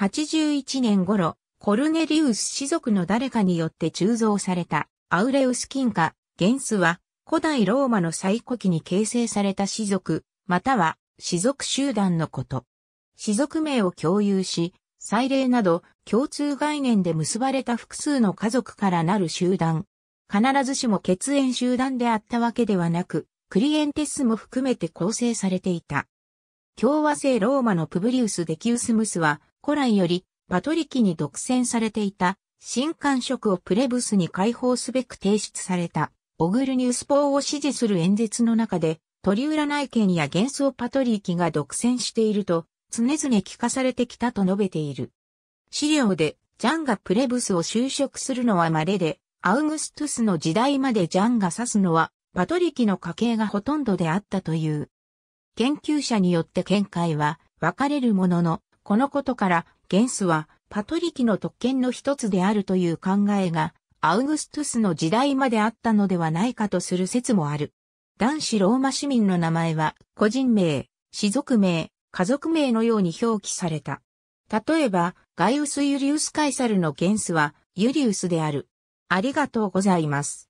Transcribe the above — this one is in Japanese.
81年頃、コルネリウス氏族の誰かによって鋳造されたアウレウス金貨、元素は古代ローマの最古期に形成された氏族、または氏族集団のこと。氏族名を共有し、祭礼など共通概念で結ばれた複数の家族からなる集団。必ずしも血縁集団であったわけではなく、クリエンテスも含めて構成されていた。共和制ローマのプブリウス・デキウスムスは、古来よりパトリキに独占されていた新官職をプレブスに解放すべく提出されたオグルニュースーを支持する演説の中で鳥占い権や幻想パトリキが独占していると常々聞かされてきたと述べている。資料でジャンがプレブスを就職するのは稀で、アウグストゥスの時代までジャンが指すのは、パトリキの家系がほとんどであったという。研究者によって見解は分かれるものの、このことから、元素は、パトリキの特権の一つであるという考えが、アウグストゥスの時代まであったのではないかとする説もある。男子ローマ市民の名前は、個人名、氏族名、家族名のように表記された。例えば、ガイウス・ユリウス・カイサルの元素は、ユリウスである。ありがとうございます。